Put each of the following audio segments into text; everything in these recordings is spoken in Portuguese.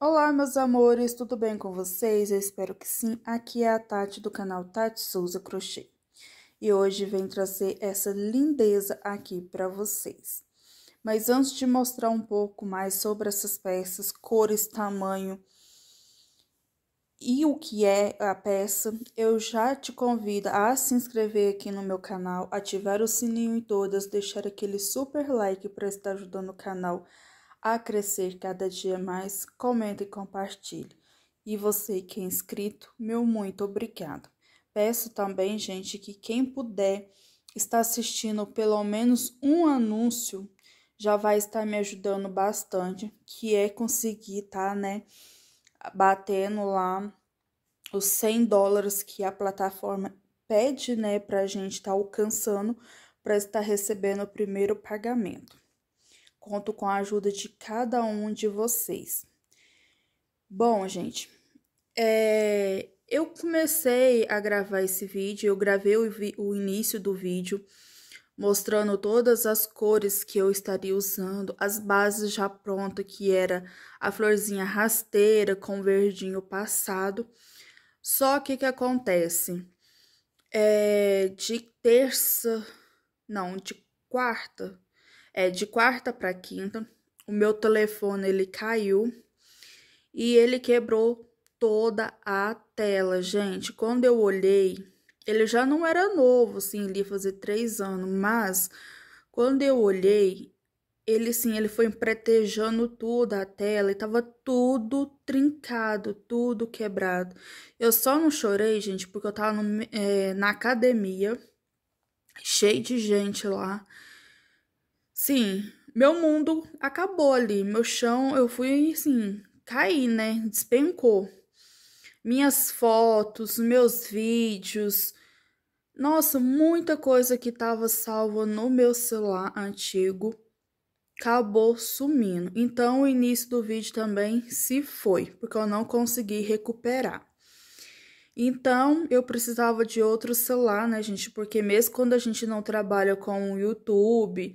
Olá, meus amores, tudo bem com vocês? Eu espero que sim. Aqui é a Tati do canal Tati Souza Crochê e hoje vem trazer essa lindeza aqui para vocês. Mas antes de mostrar um pouco mais sobre essas peças, cores, tamanho e o que é a peça, eu já te convido a se inscrever aqui no meu canal, ativar o sininho em todas, deixar aquele super like para estar ajudando o canal a crescer cada dia mais, comente e compartilhe. E você que é inscrito, meu muito obrigado. Peço também, gente, que quem puder estar assistindo pelo menos um anúncio já vai estar me ajudando bastante, que é conseguir, tá, né, batendo lá os 100 dólares que a plataforma pede, né, pra gente estar tá alcançando para estar recebendo o primeiro pagamento. Conto com a ajuda de cada um de vocês. Bom, gente, é, eu comecei a gravar esse vídeo, eu gravei o, o, início do vídeo mostrando todas as cores que eu estaria usando, as bases já prontas, que era a florzinha rasteira com verdinho passado. Só que o que acontece? É, de terça, não, de quarta é, de quarta para quinta. O meu telefone ele caiu e ele quebrou toda a tela, gente. Quando eu olhei, ele já não era novo, assim, ele ia fazer três anos, mas quando eu olhei, ele sim, ele foi pretejando tudo a tela e tava tudo trincado, tudo quebrado. Eu só não chorei, gente, porque eu tava no, é, na academia, cheio de gente lá. Sim, meu mundo acabou ali. Meu chão, eu fui assim, caí, né? Despencou. Minhas fotos, meus vídeos. Nossa, muita coisa que estava salva no meu celular antigo acabou sumindo. Então, o início do vídeo também se foi, porque eu não consegui recuperar. Então, eu precisava de outro celular, né, gente? Porque mesmo quando a gente não trabalha com o YouTube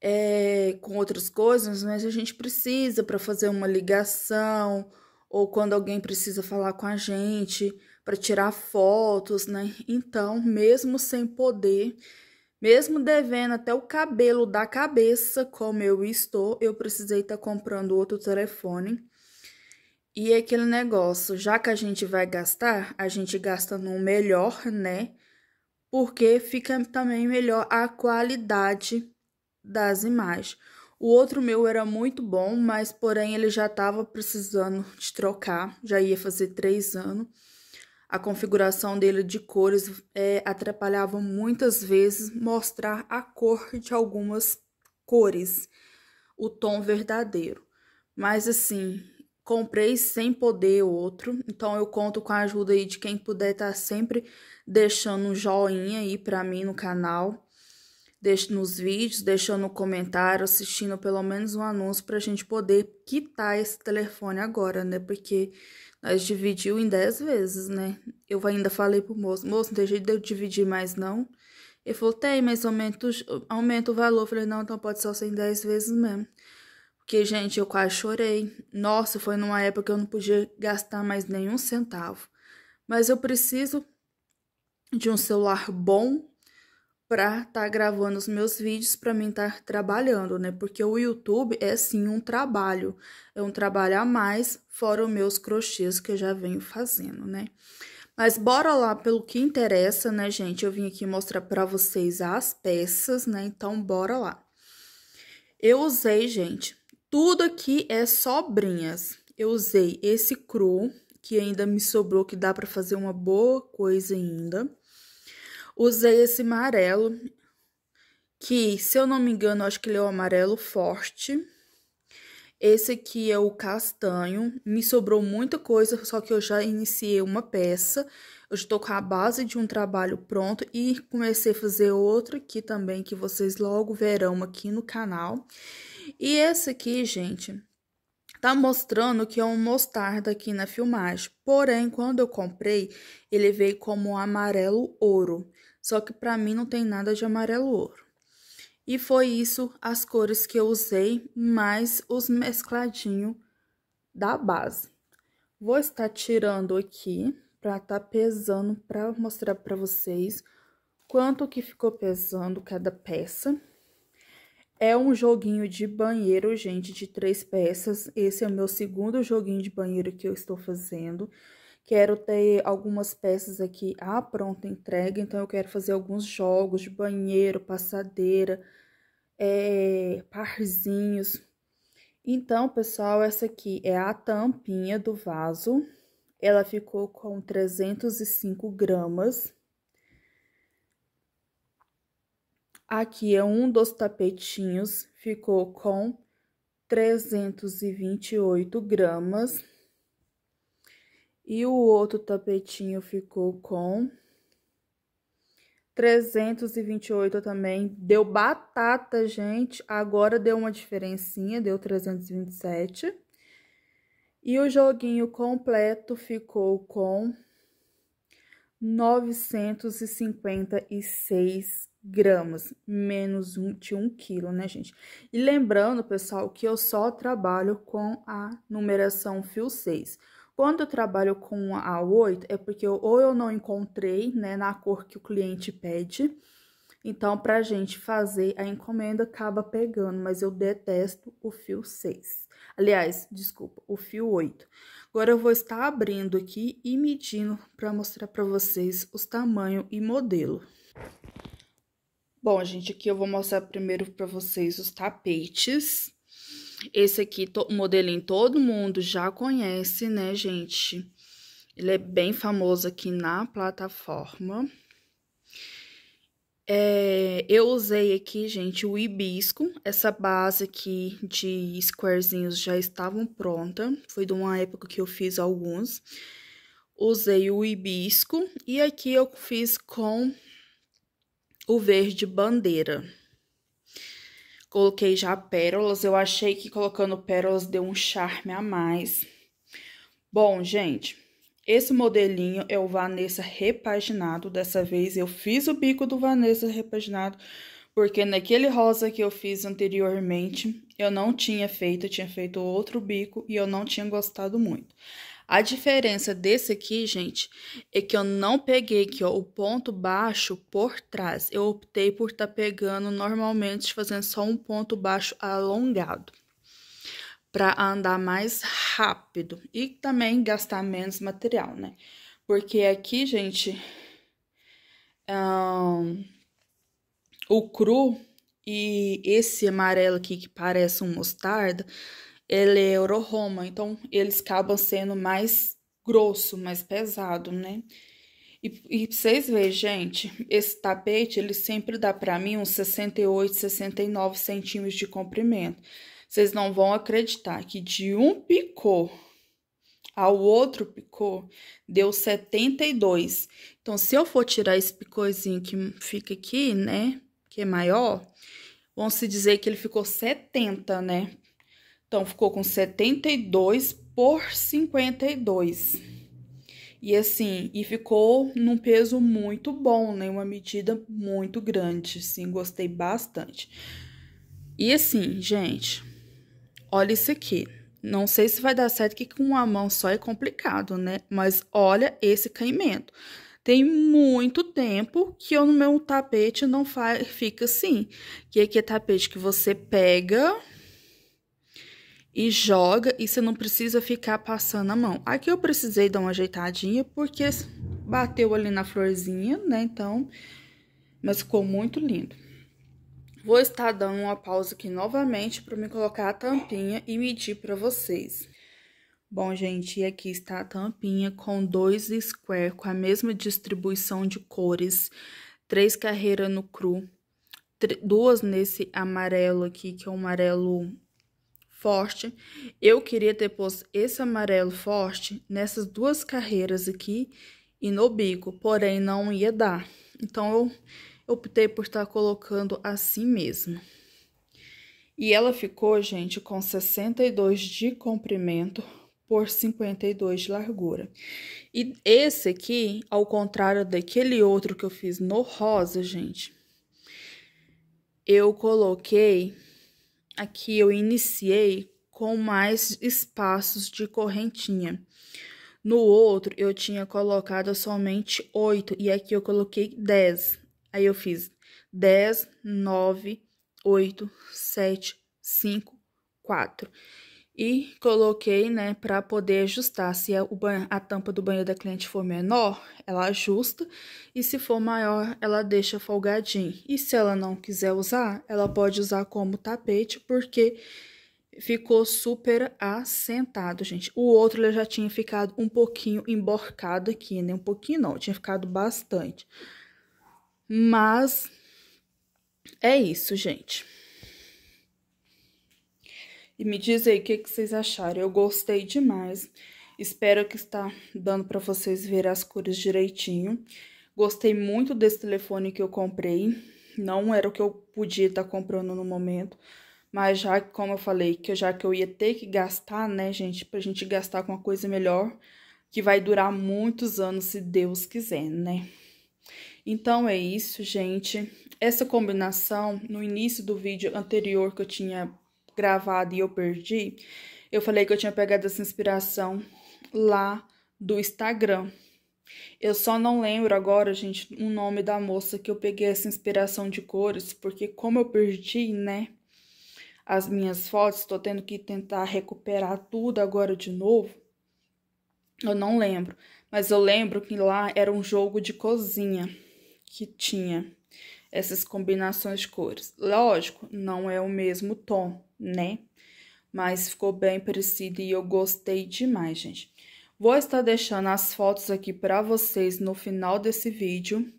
é, com outras coisas, mas a gente precisa para fazer uma ligação ou quando alguém precisa falar com a gente para tirar fotos, né? Então, mesmo sem poder, mesmo devendo até o cabelo da cabeça, como eu estou, eu precisei estar tá comprando outro telefone. E aquele negócio, já que a gente vai gastar, a gente gasta no melhor, né? Porque fica também melhor a qualidade das imagens. O outro meu era muito bom, mas porém ele já estava precisando de trocar, já ia fazer três anos. A configuração dele de cores é, atrapalhava muitas vezes mostrar a cor de algumas cores, o tom verdadeiro. Mas assim, comprei sem poder outro, então eu conto com a ajuda aí de quem puder estar tá sempre deixando um joinha aí para mim no canal nos vídeos, deixando um comentário, assistindo pelo menos um anúncio para a gente poder quitar esse telefone agora, né? Porque nós dividiu em 10 vezes, né? Eu ainda falei pro moço, moço, não tem jeito de eu dividir mais não. Ele falou, tem, mas aumenta, aumenta o valor. Eu falei, não, então pode só ser em 10 vezes mesmo. Porque, gente, eu quase chorei. Nossa, foi numa época que eu não podia gastar mais nenhum centavo. Mas eu preciso de um celular bom para estar tá gravando os meus vídeos, para mim estar tá trabalhando, né? Porque o YouTube é sim um trabalho, é um trabalho a mais, fora os meus crochês que eu já venho fazendo, né? Mas bora lá pelo que interessa, né, gente? Eu vim aqui mostrar para vocês as peças, né? Então, bora lá. Eu usei, gente, tudo aqui é sobrinhas. Eu usei esse cru, que ainda me sobrou, que dá para fazer uma boa coisa ainda. Usei esse amarelo, que, se eu não me engano, acho que ele é o amarelo forte. Esse aqui é o castanho. Me sobrou muita coisa, só que eu já iniciei uma peça. Eu já com a base de um trabalho pronto e comecei a fazer outro aqui também, que vocês logo verão aqui no canal. E esse aqui, gente, tá mostrando que é um mostarda aqui na filmagem. Porém, quando eu comprei, ele veio como um amarelo ouro só que para mim não tem nada de amarelo ouro. E foi isso as cores que eu usei, mais os mescladinhos da base. Vou estar tirando aqui para estar tá pesando para mostrar para vocês quanto que ficou pesando cada peça. É um joguinho de banheiro, gente, de três peças. Esse é o meu segundo joguinho de banheiro que eu estou fazendo quero ter algumas peças aqui à pronta entrega, então eu quero fazer alguns jogos de banheiro, passadeira, é, parzinhos. Então, pessoal, essa aqui é a tampinha do vaso. Ela ficou com 305 gramas. Aqui é um dos tapetinhos, ficou com 328 gramas. E o outro tapetinho ficou com 328 também. Deu batata, gente. Agora deu uma diferencinha, deu 327. E o joguinho completo ficou com 956 gramas, menos de um quilo, né, gente? E lembrando, pessoal, que eu só trabalho com a numeração fio 6. Quando eu trabalho com a 8, é porque eu, ou eu não encontrei, né, na cor que o cliente pede. Então, pra gente fazer a encomenda, acaba pegando, mas eu detesto o fio 6. Aliás, desculpa, o fio 8. Agora, eu vou estar abrindo aqui e medindo pra mostrar pra vocês os tamanhos e modelo. Bom, gente, aqui eu vou mostrar primeiro pra vocês os tapetes. Esse aqui, o modelinho, todo mundo já conhece, né, gente? Ele é bem famoso aqui na plataforma. É, eu usei aqui, gente, o hibisco. Essa base aqui de squarezinhos já estavam pronta. Foi de uma época que eu fiz alguns. Usei o hibisco. E aqui eu fiz com o verde bandeira. Coloquei já pérolas. Eu achei que colocando pérolas deu um charme a mais. Bom, gente, esse modelinho é o Vanessa repaginado. Dessa vez eu fiz o bico do Vanessa repaginado, porque naquele rosa que eu fiz anteriormente, eu não tinha feito, eu tinha feito outro bico e eu não tinha gostado muito. A diferença desse aqui, gente, é que eu não peguei aqui, ó, o ponto baixo por trás. Eu optei por estar tá pegando normalmente, fazendo só um ponto baixo alongado. Pra andar mais rápido e também gastar menos material, né? Porque aqui, gente, um, o cru e esse amarelo aqui que parece um mostarda ele é euro-roma, então eles acabam sendo mais grosso, mais pesado, né? E, e vocês veem, gente, esse tapete ele sempre dá para mim uns 68, 69 centímetros de comprimento. Vocês não vão acreditar que de um picô ao outro picô deu 72. Então, se eu for tirar esse picôzinho que fica aqui, né, que é maior, vão se dizer que ele ficou 70, né? Então, ficou com 72 por 52. E assim, e ficou num peso muito bom, né? Uma medida muito grande, sim, gostei bastante. E assim, gente, olha isso aqui. Não sei se vai dar certo, que com uma mão só é complicado, né? Mas olha esse caimento. Tem muito tempo que eu no meu tapete não fica assim. Que aqui é tapete que você pega e joga e você não precisa ficar passando a mão. Aqui eu precisei dar uma ajeitadinha porque bateu ali na florzinha, né? Então, mas ficou muito lindo. Vou estar dando uma pausa aqui novamente para me colocar a tampinha e medir para vocês. Bom, gente, e aqui está a tampinha com dois square, com a mesma distribuição de cores, três carreiras no cru, duas nesse amarelo aqui, que é um amarelo forte. Eu queria ter posto esse amarelo forte nessas duas carreiras aqui e no bico, porém não ia dar. Então, eu optei por estar colocando assim mesmo. E ela ficou, gente, com 62 de comprimento por 52 de largura. E esse aqui, ao contrário daquele outro que eu fiz no rosa, gente, eu coloquei Aqui eu iniciei com mais espaços de correntinha. No outro, eu tinha colocado somente 8, e aqui eu coloquei 10. Aí, eu fiz 10, 9, 8, 7, 5, 4 e coloquei, né, para poder ajustar. Se é a, a tampa do banheiro da cliente for menor, ela ajusta, e se for maior, ela deixa folgadinho. E se ela não quiser usar, ela pode usar como tapete, porque ficou super assentado, gente. O outro ele já tinha ficado um pouquinho emborcado aqui, né? Um pouquinho não, tinha ficado bastante. Mas é isso, gente. E me diz aí o que, que vocês acharam. Eu gostei demais. Espero que está dando para vocês ver as cores direitinho. Gostei muito desse telefone que eu comprei. Não era o que eu podia estar tá comprando no momento. Mas já, como eu falei, que já que eu ia ter que gastar, né, gente? Pra gente gastar com uma coisa melhor, que vai durar muitos anos, se Deus quiser, né? Então é isso, gente. Essa combinação, no início do vídeo anterior que eu tinha gravada e eu perdi, eu falei que eu tinha pegado essa inspiração lá do Instagram. Eu só não lembro agora, gente, o nome da moça que eu peguei essa inspiração de cores, porque como eu perdi, né, as minhas fotos, tô tendo que tentar recuperar tudo agora de novo. Eu não lembro, mas eu lembro que lá era um jogo de cozinha que tinha essas combinações de cores. Lógico, não é o mesmo tom, né? Mas ficou bem parecido e eu gostei demais, gente. Vou estar deixando as fotos aqui para vocês no final desse vídeo,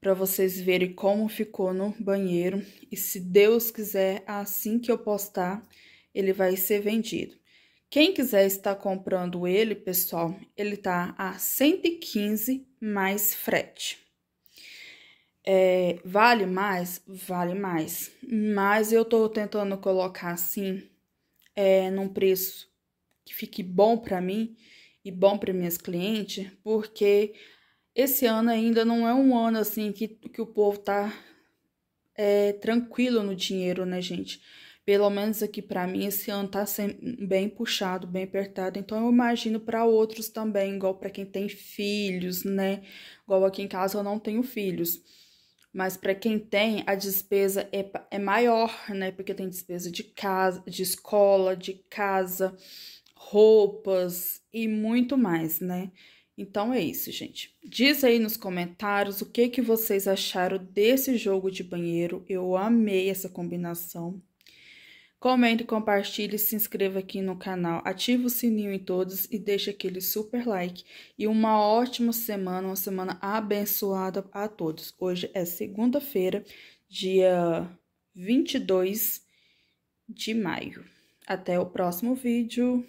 para vocês verem como ficou no banheiro. E se Deus quiser, assim que eu postar, ele vai ser vendido. Quem quiser estar comprando ele, pessoal, ele tá a 115 mais frete. É, vale mais? Vale mais. Mas eu tô tentando colocar assim, é, num preço que fique bom para mim e bom para minhas clientes, porque esse ano ainda não é um ano assim que, que o povo tá é, tranquilo no dinheiro, né, gente? Pelo menos aqui para mim, esse ano tá bem puxado, bem apertado. Então eu imagino para outros também, igual para quem tem filhos, né? Igual aqui em casa eu não tenho filhos. Mas para quem tem, a despesa é, é maior, né? Porque tem despesa de casa, de escola, de casa, roupas e muito mais, né? Então é isso, gente. Diz aí nos comentários o que que vocês acharam desse jogo de banheiro. Eu amei essa combinação. Comente, compartilhe, se inscreva aqui no canal, ative o sininho em todos e deixe aquele super like. E uma ótima semana, uma semana abençoada a todos. Hoje é segunda-feira, dia 22 de maio. Até o próximo vídeo.